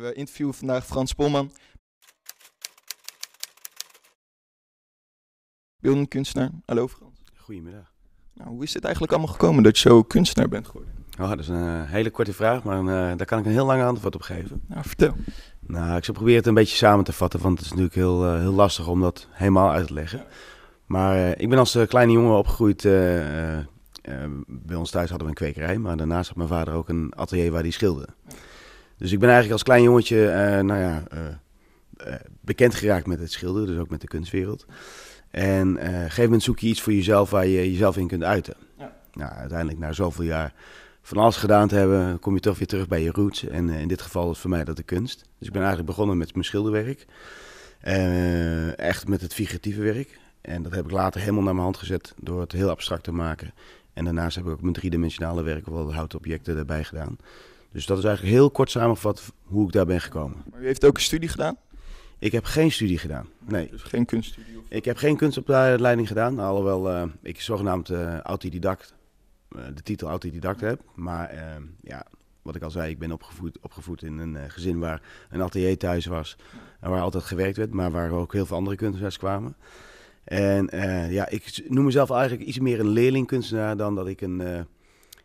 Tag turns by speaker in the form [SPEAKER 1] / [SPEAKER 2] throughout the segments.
[SPEAKER 1] We interviewen vandaag Frans Polman. Beeldend kunstenaar. Hallo Frans. Goedemiddag. Nou, hoe is het eigenlijk allemaal gekomen dat je zo kunstenaar bent geworden? Oh, dat is een
[SPEAKER 2] eh, hele korte vraag, maar eh, daar kan ik een heel lange antwoord op geven. Nou, vertel. Nou, ik zal proberen het een beetje samen te vatten, want het is natuurlijk heel, eh, heel lastig om dat helemaal uit te leggen. Maar ik ben als kleine jongen opgegroeid. bij ons thuis hadden we een kwekerij, maar daarnaast had mijn vader ook een atelier waar hij schilderde. Dus ik ben eigenlijk als klein jongetje eh, nou ja, eh, eh, bekend geraakt met het schilderen, dus ook met de kunstwereld. En op een gegeven moment zoek je iets voor jezelf waar je jezelf in kunt uiten. Ja. Nou, uiteindelijk na zoveel jaar van alles gedaan te hebben, kom je toch weer terug bij je roots. En in dit geval was voor mij dat de kunst. Dus ik ben eigenlijk begonnen met mijn schilderwerk. echt met het figuratieve werk. En dat heb ik later helemaal naar mijn hand gezet door het heel abstract te maken. En daarnaast heb ik ook mijn driedimensionale werk, wel houten objecten erbij gedaan. Dus dat is eigenlijk heel kort samengevat hoe ik daar ben gekomen.
[SPEAKER 1] Maar u heeft ook een studie gedaan?
[SPEAKER 2] Ik heb geen studie gedaan. Nee. Dus
[SPEAKER 1] geen kunststudie?
[SPEAKER 2] Ik heb geen kunstopleiding gedaan, alhoewel uh, ik zogenaamd uh, autodidact, eh, de titel autodidact heb. Maar ehm, ja, wat ik al zei, ik ben opgevoed, opgevoed in een gezin waar een atelier thuis was. En waar altijd gewerkt werd, maar waar ook heel veel andere kunstenaars kwamen. En ja, ik noem mezelf eigenlijk iets meer een leerlingkunstenaar dan dat ik een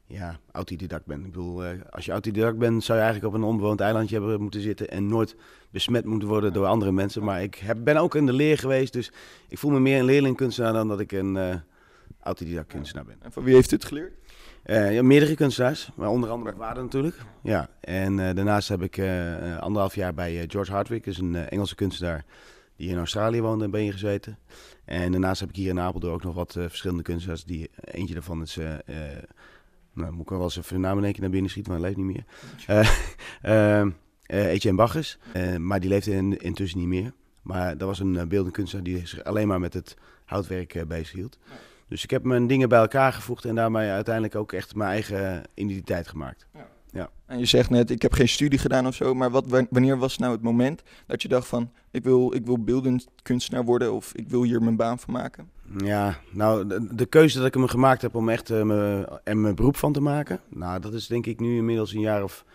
[SPEAKER 2] ja, autodidact ben. Ik bedoel, eh, als je autodidact bent, zou je eigenlijk op een onbewoond eilandje hebben moeten zitten en nooit besmet moeten worden door andere mensen. Maar ik heb, ben ook in de leer geweest, dus ik voel me meer een leerling kunstenaar dan dat ik een eh, autodidact kunstenaar ben. En van wie heeft u het geleerd? Eh, ja, meerdere kunstenaars, maar onder andere Waarden natuurlijk. Ja, en daarnaast heb ik anderhalf jaar bij George Hardwick, dus een Engelse kunstenaar die in Australië woonde, ben je gezeten. En daarnaast heb ik hier in Apeldoorn ook nog wat verschillende kunstenaars. Die, eentje daarvan is nou, moet ik wel eens even de naam in één keer naar binnen schieten, maar hij leeft niet meer. Eh, ehm, eh, Etienne Baches. Eh, maar die leefde in, intussen niet meer. Maar dat was een beeldend kunstenaar die zich alleen maar met het houtwerk bezig hield. Dus ik heb mijn dingen bij elkaar gevoegd en daarmee uiteindelijk ook echt mijn eigen identiteit gemaakt. Ja.
[SPEAKER 1] ja. En je zegt net, ik heb geen studie gedaan of zo, maar wat, wanneer was nou het moment dat je dacht van, ik wil, ik wil beeldend kunstenaar worden of ik wil hier mijn baan van maken?
[SPEAKER 2] Ja, nou, de, keuze dat ik hem gemaakt heb om echt uh, me, er mijn beroep van te maken. Nou, dat is denk ik nu inmiddels een jaar of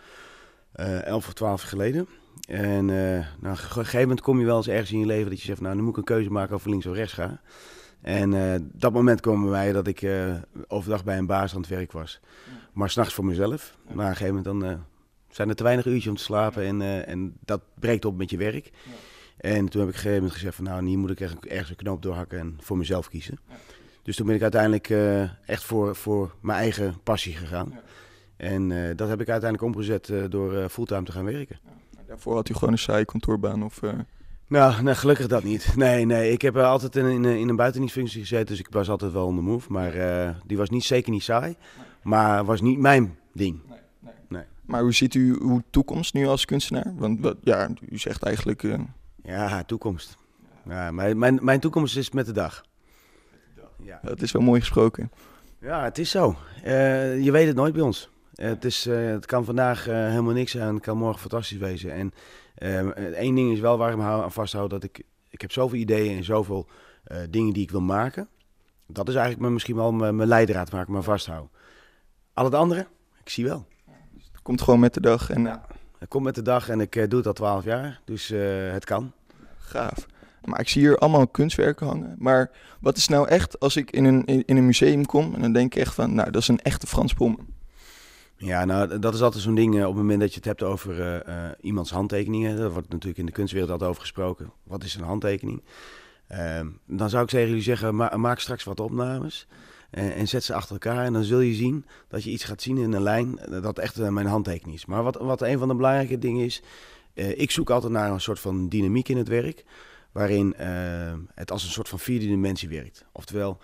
[SPEAKER 2] uh, elf of twaalf geleden. En uh, nou, op een gegeven moment kom je wel eens ergens in je leven dat je zegt, nou, nu moet ik een keuze maken of links of rechts ga. En dat moment kwam bij mij dat ik overdag bij een baas aan het werk was. Maar s'nachts voor mezelf. Maar op een gegeven moment dan zijn er te weinig uurtjes om te slapen en, en dat breekt op met je werk. En toen heb ik op een gegeven moment gezegd van nou, hier moet ik echt ergens een knoop doorhakken en voor mezelf kiezen. Dus toen ben ik uiteindelijk eh, echt voor, voor mijn eigen passie gegaan. Ja. En eh, dat heb ik uiteindelijk omgezet eh, door fulltime te gaan werken. Ja, daarvoor had u gewoon een saaie kantoorbaan of... Nou, nou, gelukkig dat niet. Nee, nee. Ik heb altijd in, een in een buitendienstfunctie gezeten, dus ik was altijd wel on the move. Maar die was niet, zeker niet saai, maar was niet mijn ding. Nee, nee. nee.
[SPEAKER 1] Maar hoe ziet u uw toekomst nu als kunstenaar? Want ja, u zegt eigenlijk ja, toekomst. Ja, mijn, mijn, mijn toekomst is met de dag.
[SPEAKER 2] Ja. Dat is wel mooi gesproken. Ja, het is zo. Eh, je weet het nooit bij ons. het, is, eh, het kan vandaag eh, helemaal niks en het kan morgen fantastisch wezen. En één ding is wel waar ik me aan vasthoud, dat ik, ik heb zoveel ideeën en zoveel dingen die ik wil maken. Dat is eigenlijk mijn, misschien wel mijn, leidraad waar ik me aan Al het andere, ik zie wel.
[SPEAKER 1] het komt gewoon met de dag. En... Ja,
[SPEAKER 2] het komt met de dag en ik doe het al twaalf jaar, dus het kan
[SPEAKER 1] gaaf. Maar ik zie hier allemaal kunstwerken hangen. Maar wat is nou echt als ik in een, in, een museum kom en dan denk ik echt van, nou, dat is een echte Frans Pommen. Ja, nou,
[SPEAKER 2] dat is altijd zo'n ding eh, op het moment dat je het hebt over eh, eh, iemands handtekeningen. Daar wordt natuurlijk in de kunstwereld altijd over gesproken. Wat is een handtekening? Ehm, dan zou ik zeggen, jullie zeggen, ma maak straks wat opnames en, en, zet ze achter elkaar. En dan zul je zien dat je iets gaat zien in een lijn dat echt mijn handtekening is. Maar wat, wat een van de belangrijke dingen is, eh, ik zoek altijd naar een soort van dynamiek in het werk, waarin eh, het als een soort van vierde dimensie werkt. Oftewel,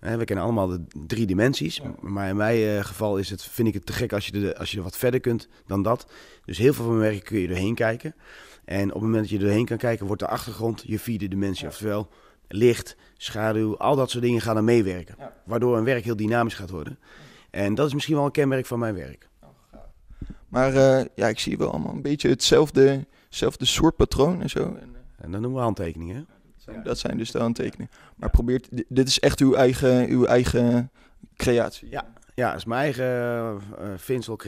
[SPEAKER 2] we kennen allemaal de drie dimensies. Maar in mijn eh, geval is het, vind ik het te gek als je, de, als je er wat verder kunt dan dat. Dus heel veel van mijn werk kun je doorheen kijken. En op het moment dat je doorheen kan kijken, wordt de achtergrond je vierde dimensie. Oftewel licht, schaduw, al dat soort dingen gaan er meewerken. Waardoor een werk heel dynamisch gaat worden. En dat is misschien wel een kenmerk van mijn werk.
[SPEAKER 1] Maar eh, ja, ik zie wel allemaal een beetje hetzelfde, hetzelfde soort patroon en zo. En, eh, dan noemen we handtekeningen. dat zijn dus de handtekeningen. Maar probeert, dit is echt uw eigen, uw eigen
[SPEAKER 2] creatie. Ja, ja, dat is mijn eigen uh, eh, vinsel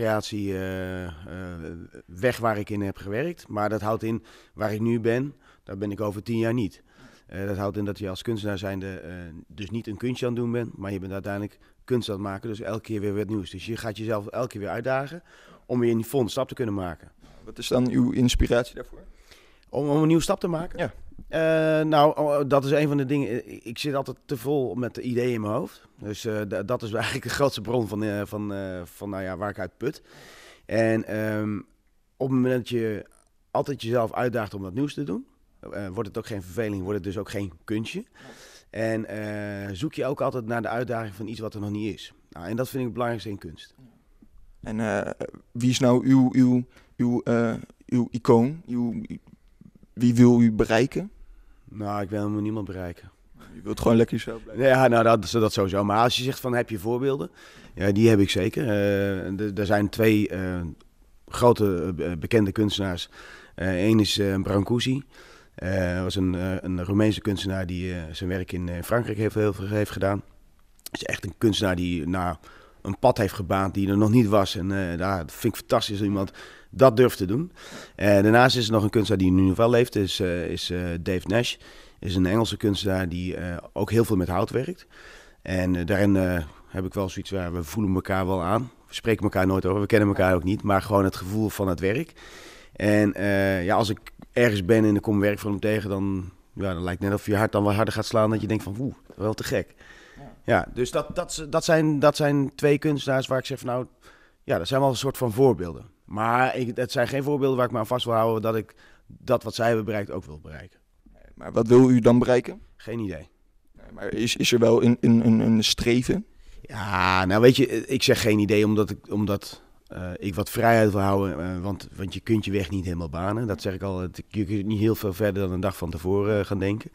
[SPEAKER 2] weg waar ik in heb gewerkt. Maar dat houdt in waar ik nu ben, daar ben ik over tien jaar niet. Eh, dat houdt in dat je als kunstenaar zijnde eh, dus niet een kunstje aan het doen bent, maar je bent uiteindelijk kunst aan het maken. Dus elke keer weer wat nieuws. Dus je gaat jezelf elke keer weer uitdagen om weer een volgende stap te kunnen maken. Wat is dan uw inspiratie daarvoor? Om, om een nieuwe stap te maken? Ja. Eh, nou, oh, dat is een van de dingen. Ik zit altijd te vol met de ideeën in mijn hoofd. Dus dat is eigenlijk de grootste bron van, van, van nou ja, waar ik uit put. En ehm, op het moment dat je altijd jezelf uitdaagt om wat nieuws te doen, eh, wordt het ook geen verveling, wordt het dus ook geen kunstje. En eh, zoek je ook altijd naar de uitdaging van iets wat er nog niet is. Nou, en dat vind ik het belangrijkste in kunst.
[SPEAKER 1] En eh, wie is nou uw, uw, uw, uw icoon? Uw, wie wil u bereiken?
[SPEAKER 2] Nou, ik wil helemaal niemand
[SPEAKER 1] bereiken. Je wilt gewoon lekker zo blijven. Ja, nou dat,
[SPEAKER 2] dat sowieso. Maar als je zegt van heb je voorbeelden? Ja, die heb ik zeker. er zijn twee grote bekende kunstenaars. Eén is Brancusi. Uh, was een, uh, een Roemeense kunstenaar die eh, zijn werk in Frankrijk heeft, heeft gedaan. Is echt een kunstenaar die naar een pad heeft gebaand die er nog niet was. En daar vind ik fantastisch dat iemand dat durft te doen. daarnaast is er nog een kunstenaar die nu nog wel leeft, is, is Dave Nash. Is een Engelse kunstenaar die ook heel veel met hout werkt. En daarin heb ik wel zoiets waar we voelen elkaar wel aan. We spreken elkaar nooit over, we kennen elkaar ook niet. Maar gewoon het gevoel van het werk. En ja, als ik ergens ben en de kom werk van hem tegen, dan, ja, lijkt het net of je hart dan wat harder gaat slaan. Dat je denkt van, woe, wel te gek. Ja, ja dus dat, dat, dat, zijn, dat zijn twee kunstenaars waar ik zeg van, nou, ja, dat zijn wel een soort van voorbeelden. Maar ik, het zijn geen voorbeelden waar ik me aan vast wil houden dat ik dat wat zij hebben bereikt ook wil bereiken. Maar
[SPEAKER 1] wat wil u dan bereiken? Geen idee. Nee, maar is, is er wel een, een,
[SPEAKER 2] een streven? Ja, nou weet je, ik zeg geen idee omdat ik, omdat uh, ik wat vrijheid wil houden, eh, want, want je kunt je weg niet helemaal banen. Dat zeg ik al, je kunt niet heel veel verder dan een dag van tevoren eh, gaan denken.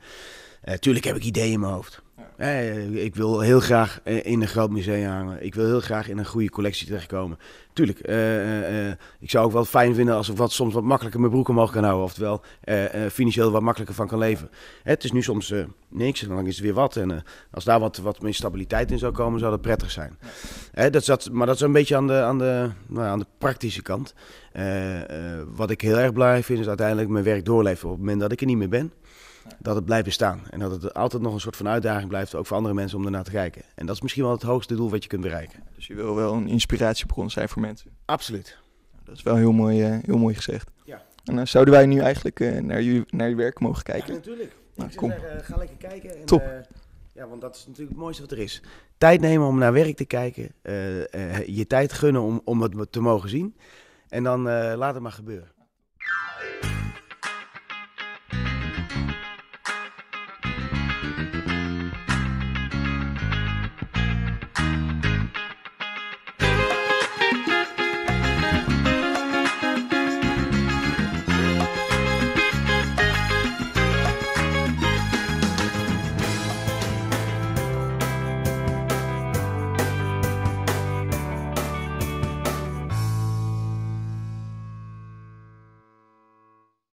[SPEAKER 2] tuurlijk heb ik ideeën in mijn hoofd. Ja. Eh, ik wil heel graag eh, in een groot museum hangen. Ik wil heel graag in een goede collectie terechtkomen. Tuurlijk, eh, ik zou ook wel fijn vinden als ik wat, soms wat makkelijker mijn broek omhoog kan houden. Oftewel, financieel wat makkelijker van kan leven. Het is nu soms niks en dan is het weer wat. En als daar wat, wat meer stabiliteit in zou komen, zou dat prettig zijn. dat zat, maar dat is een beetje aan de, aan de, nou, aan de praktische kant. wat ik heel erg blij vind, is uiteindelijk mijn werk doorleven op het moment dat ik er niet meer ben dat het blijft bestaan. En dat het altijd nog een soort van uitdaging blijft, ook voor andere mensen om ernaar te kijken.
[SPEAKER 1] En dat is misschien wel het hoogste doel wat je kunt bereiken. Dus je wil wel een inspiratiebron zijn voor mensen? Absoluut. Nou, dat is wel heel mooi, eh, heel mooi gezegd. Ja. En dan eh, zouden wij nu eigenlijk eh, naar, jullie, naar je werk mogen kijken? Ja, natuurlijk. Nou, kom. ga lekker kijken. En, Top.
[SPEAKER 2] ja, want dat is natuurlijk het mooiste wat er is. Tijd nemen om naar werk te kijken. je tijd gunnen om, om het te mogen zien. En dan laat het maar gebeuren.